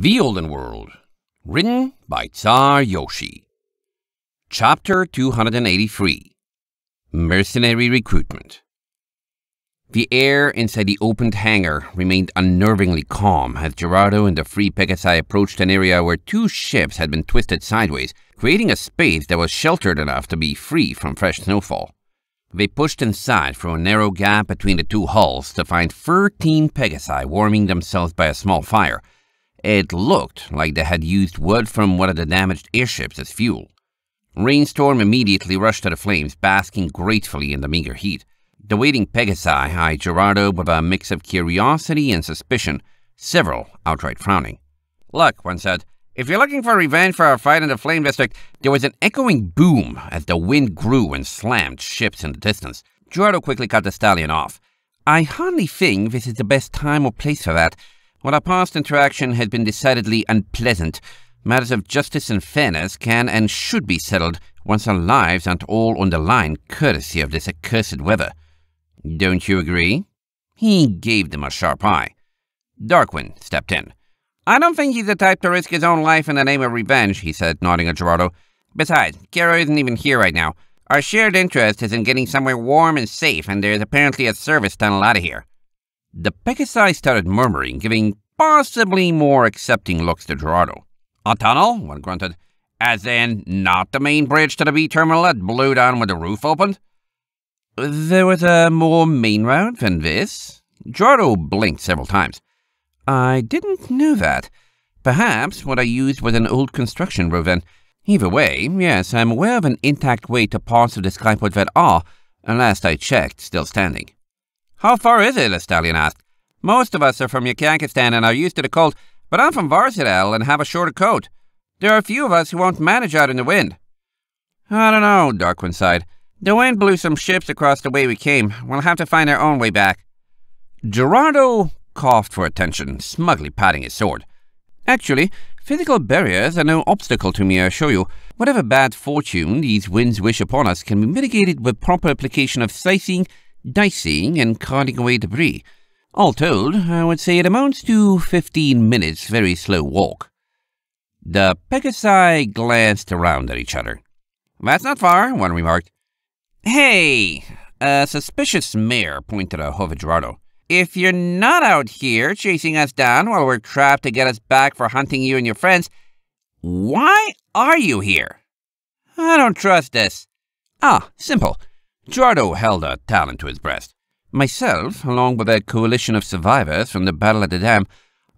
The Olden World, written by Tsar Yoshi. Chapter 283 Mercenary Recruitment. The air inside the opened hangar remained unnervingly calm as Gerardo and the free Pegasi approached an area where two ships had been twisted sideways, creating a space that was sheltered enough to be free from fresh snowfall. They pushed inside through a narrow gap between the two hulls to find 13 Pegasi warming themselves by a small fire it looked like they had used wood from one of the damaged airships as fuel. Rainstorm immediately rushed to the flames, basking gratefully in the meager heat. The waiting Pegasi eyed Gerardo with a mix of curiosity and suspicion, several outright frowning. Look, one said, if you're looking for revenge for our fight in the Flame District, there was an echoing boom as the wind grew and slammed ships in the distance. Gerardo quickly cut the stallion off. I hardly think this is the best time or place for that. While our past interaction had been decidedly unpleasant, matters of justice and fairness can and should be settled once our lives aren't all on the line courtesy of this accursed weather. Don't you agree? He gave them a sharp eye. Darkwin stepped in. I don't think he's the type to risk his own life in the name of revenge, he said, nodding at Gerardo. Besides, Kara isn't even here right now. Our shared interest is in getting somewhere warm and safe, and there's apparently a service tunnel out of here. The Pegasi started murmuring, giving possibly more accepting looks to Gerardo. A tunnel? One grunted. As in, not the main bridge to the B terminal that blew down when the roof opened? There was a more main route than this? Gerardo blinked several times. I didn't know that. Perhaps what I used was an old construction road then. Either way, yes, I'm aware of an intact way to parts of the skyport that are, unless I checked, still standing. How far is it? Estalion asked. Most of us are from Yakankistan and are used to the cold, but I'm from Varsadal and have a shorter coat. There are a few of us who won't manage out in the wind. I don't know, Darkwin sighed. The wind blew some ships across the way we came. We'll have to find our own way back. Gerardo coughed for attention, smugly patting his sword. Actually, physical barriers are no obstacle to me, I assure you. Whatever bad fortune these winds wish upon us can be mitigated with proper application of sightseeing dicing and carting away debris. All told, I would say it amounts to 15 minutes' very slow walk. The Pegasi glanced around at each other. That's not far, one remarked. Hey, a suspicious mare pointed at Hovedrado. If you're not out here chasing us down while we're trapped to get us back for hunting you and your friends, why are you here? I don't trust this. Ah, simple. Gerardo held a talon to his breast. Myself, along with a coalition of survivors from the Battle at the Dam,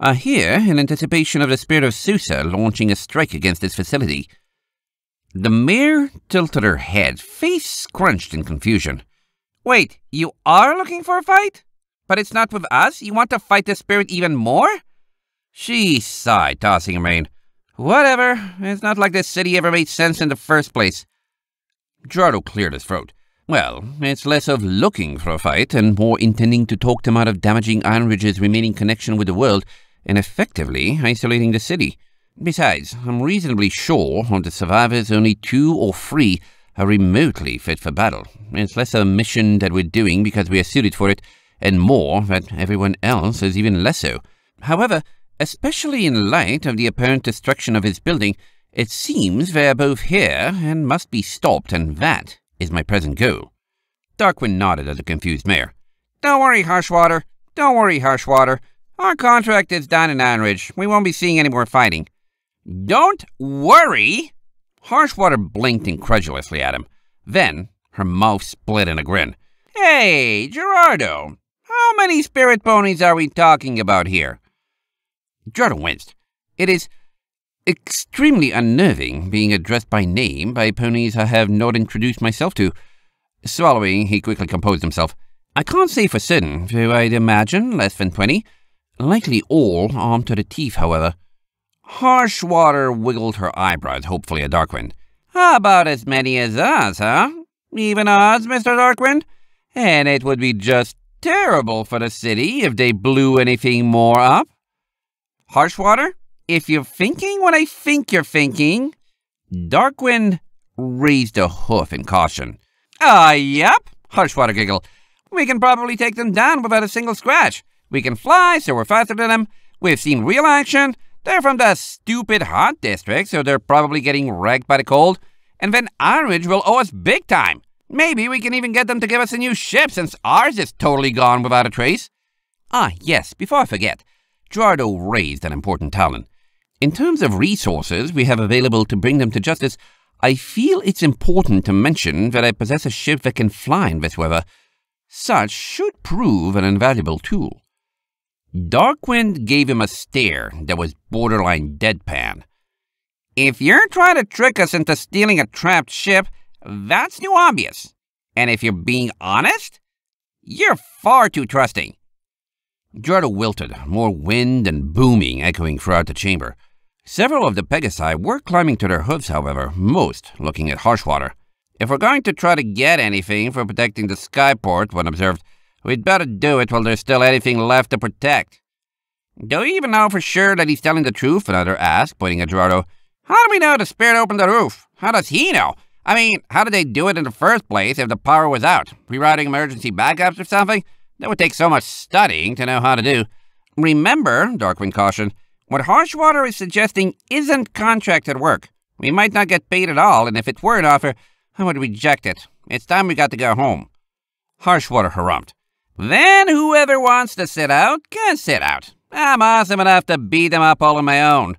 are here in anticipation of the Spirit of Susa launching a strike against this facility. The mayor tilted her head, face scrunched in confusion. Wait, you are looking for a fight? But it's not with us? You want to fight the spirit even more? She sighed, tossing him rein. Whatever, it's not like this city ever made sense in the first place. Gerardo cleared his throat. Well, it's less of looking for a fight and more intending to talk them out of damaging Ironridge's remaining connection with the world and effectively isolating the city. Besides, I'm reasonably sure of the survivors only two or three are remotely fit for battle. It's less a mission that we're doing because we are suited for it, and more that everyone else is even less so. However, especially in light of the apparent destruction of his building, it seems they're both here and must be stopped, and that is my present goal. Darkwin nodded at the confused mayor. Don't worry, Harshwater. Don't worry, Harshwater. Our contract is done in Anridge. We won't be seeing any more fighting. Don't worry! Harshwater blinked incredulously at him. Then, her mouth split in a grin. Hey, Gerardo, how many spirit ponies are we talking about here? Gerardo winced. It is extremely unnerving being addressed by name by ponies I have not introduced myself to. Swallowing, he quickly composed himself. I can't say for certain, though I'd imagine less than twenty. Likely all armed to the teeth, however. Harshwater wiggled her eyebrows, hopefully a Darkwind. About as many as us, huh? Even odds, Mr. Darkwind? And it would be just terrible for the city if they blew anything more up. Harshwater? if you're thinking what I think you're thinking... Darkwind raised a hoof in caution. Ah, uh, yep, Harshwater giggled. We can probably take them down without a single scratch. We can fly, so we're faster than them. We've seen real action. They're from the stupid hot district, so they're probably getting wrecked by the cold. And then Ironridge will owe us big time. Maybe we can even get them to give us a new ship since ours is totally gone without a trace. Ah, yes, before I forget, Gerardo raised an important talon. In terms of resources we have available to bring them to justice, I feel it's important to mention that I possess a ship that can fly in this weather. Such should prove an invaluable tool. Darkwind gave him a stare that was borderline deadpan. If you're trying to trick us into stealing a trapped ship, that's new obvious. And if you're being honest, you're far too trusting. Giardo wilted, more wind and booming echoing throughout the chamber. Several of the Pegasi were climbing to their hoofs, however, most looking at Harshwater. If we're going to try to get anything for protecting the skyport, one observed, we'd better do it while there's still anything left to protect. Do we even know for sure that he's telling the truth? Another asked, pointing at Gerardo. How do we know the spirit opened the roof? How does he know? I mean, how did they do it in the first place if the power was out? Rerouting emergency backups or something? That would take so much studying to know how to do. Remember, Darkwing cautioned, what Harshwater is suggesting isn't contracted work. We might not get paid at all, and if it were an offer, I would reject it. It's time we got to go home. Harshwater harumphed. Then whoever wants to sit out can sit out. I'm awesome enough to beat them up all on my own.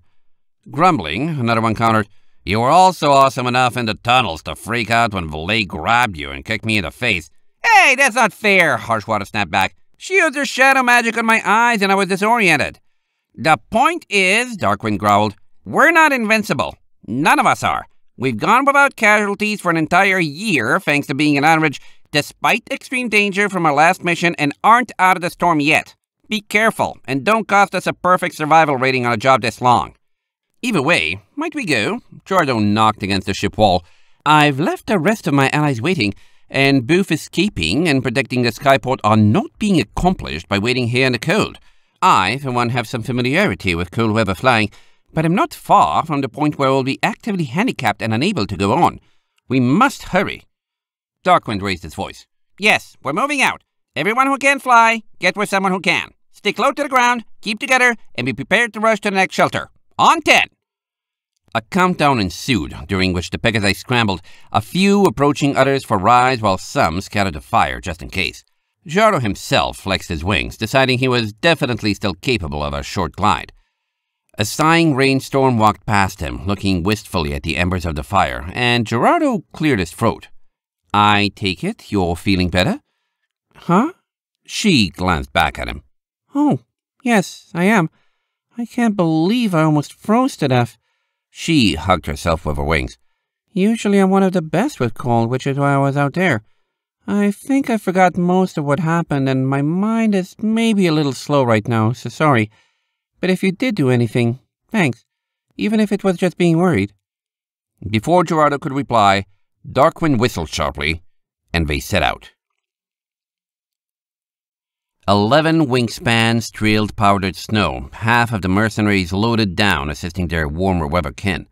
Grumbling, another one countered, You were also awesome enough in the tunnels to freak out when Valet grabbed you and kicked me in the face. Hey, that's not fair, Harshwater snapped back. She used her shadow magic on my eyes and I was disoriented. The point is, Darkwing growled, we're not invincible. None of us are. We've gone without casualties for an entire year, thanks to being an average, despite extreme danger from our last mission, and aren't out of the storm yet. Be careful, and don't cost us a perfect survival rating on a job this long. Either way, might we go? Giordo knocked against the ship wall. I've left the rest of my allies waiting, and Boofus keeping and protecting the skyport are not being accomplished by waiting here in the cold. I, for one, have some familiarity with cold weather flying, but i am not far from the point where I will be actively handicapped and unable to go on. We must hurry. Darkwind raised his voice. Yes, we're moving out. Everyone who can fly, get with someone who can. Stick low to the ground, keep together, and be prepared to rush to the next shelter. On 10! A countdown ensued, during which the Pegasus scrambled, a few approaching others for rise while some scattered to fire just in case. Gerardo himself flexed his wings, deciding he was definitely still capable of a short glide. A sighing rainstorm walked past him, looking wistfully at the embers of the fire, and Gerardo cleared his throat. I take it you're feeling better? Huh? She glanced back at him. Oh, yes, I am. I can't believe I almost froze to death. She hugged herself with her wings. Usually I'm one of the best with cold, which is why I was out there. I think I forgot most of what happened, and my mind is maybe a little slow right now, so sorry. But if you did do anything, thanks, even if it was just being worried. Before Gerardo could reply, Darkwin whistled sharply, and they set out. Eleven wingspans trailed powdered snow, half of the mercenaries loaded down, assisting their warmer weather kin.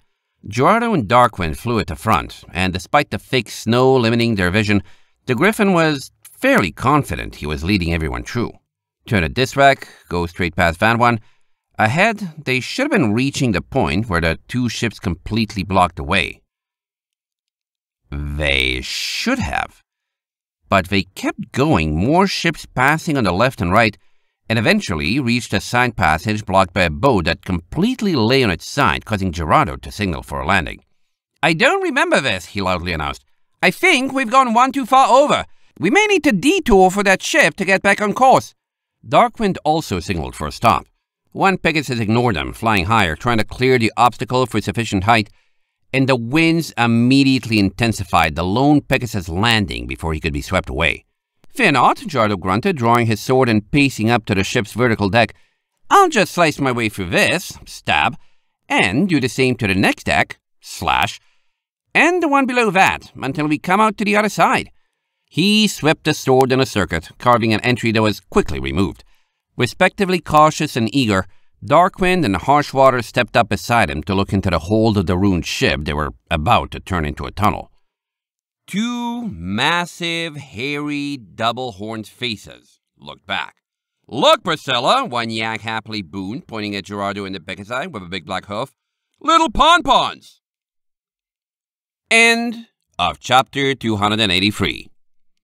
Gerardo and Darquin flew at the front, and despite the fake snow limiting their vision, the Griffin was fairly confident he was leading everyone true. Turn a this go straight past Van One. Ahead, they should have been reaching the point where the two ships completely blocked the way. They should have but they kept going, more ships passing on the left and right, and eventually reached a side passage blocked by a boat that completely lay on its side, causing Gerardo to signal for a landing. I don't remember this, he loudly announced. I think we've gone one too far over. We may need to detour for that ship to get back on course. Darkwind also signaled for a stop. One Pegasus ignored him, flying higher, trying to clear the obstacle for sufficient height and the winds immediately intensified the lone Pegasus landing before he could be swept away. Fear not, Jardo grunted, drawing his sword and pacing up to the ship's vertical deck. I'll just slice my way through this, stab, and do the same to the next deck, slash, and the one below that, until we come out to the other side. He swept the sword in a circuit, carving an entry that was quickly removed. Respectively cautious and eager, Darkwind and Harshwater stepped up beside him to look into the hold of the ruined ship they were about to turn into a tunnel. Two massive, hairy, double-horned faces looked back. Look, Priscilla, one yak happily boomed, pointing at Gerardo in the Becken's eye with a big black hoof. Little pon-pons! End of chapter 283.